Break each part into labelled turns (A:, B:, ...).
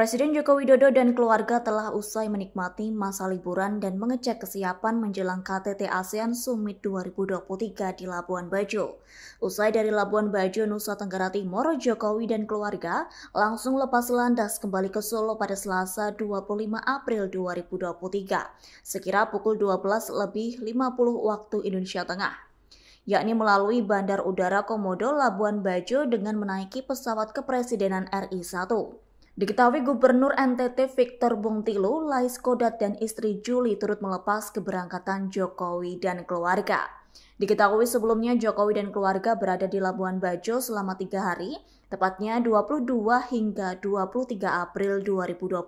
A: Presiden Joko Widodo dan keluarga telah usai menikmati masa liburan dan mengecek kesiapan menjelang KTT ASEAN Summit 2023 di Labuan Bajo. Usai dari Labuan Bajo, Nusa Tenggara Timur, Jokowi dan keluarga langsung lepas landas kembali ke Solo pada Selasa 25 April 2023, sekira pukul 12 lebih 50 waktu Indonesia Tengah yakni melalui Bandar Udara Komodo Labuan Bajo dengan menaiki pesawat kepresidenan RI 1. Diketahui Gubernur NTT Victor Bungtilu, Lais Kodat dan istri Juli turut melepas keberangkatan Jokowi dan keluarga. Diketahui sebelumnya Jokowi dan keluarga berada di Labuan Bajo selama tiga hari, tepatnya 22 hingga 23 April 2023.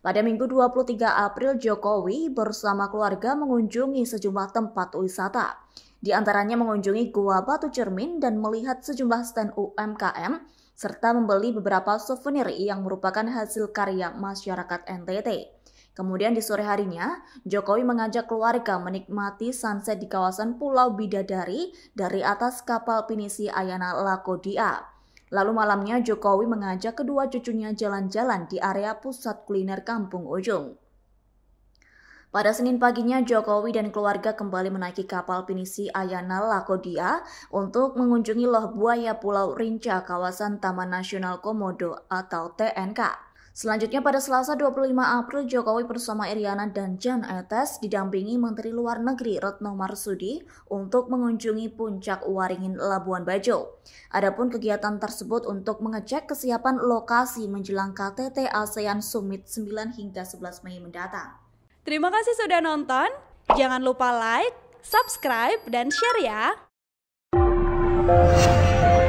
A: Pada Minggu 23 April, Jokowi bersama keluarga mengunjungi sejumlah tempat wisata. Di antaranya mengunjungi Gua Batu Cermin dan melihat sejumlah stand UMKM, serta membeli beberapa souvenir yang merupakan hasil karya masyarakat NTT. Kemudian di sore harinya, Jokowi mengajak keluarga menikmati sunset di kawasan Pulau Bidadari dari atas kapal pinisi Ayana Lakodia. Lalu malamnya Jokowi mengajak kedua cucunya jalan-jalan di area pusat kuliner Kampung Ujung. Pada Senin paginya, Jokowi dan keluarga kembali menaiki kapal pinisi Ayana Lakodia untuk mengunjungi Loh Buaya Pulau Rinca kawasan Taman Nasional Komodo atau TNK. Selanjutnya pada Selasa 25 April, Jokowi bersama Iriana dan Jan Etes didampingi Menteri Luar Negeri Retno Marsudi untuk mengunjungi puncak Waringin Labuan Bajo. Adapun kegiatan tersebut untuk mengecek kesiapan lokasi menjelang KTT ASEAN Summit 9 hingga 11 Mei mendatang. Terima kasih sudah nonton. Jangan lupa like, subscribe, dan share ya.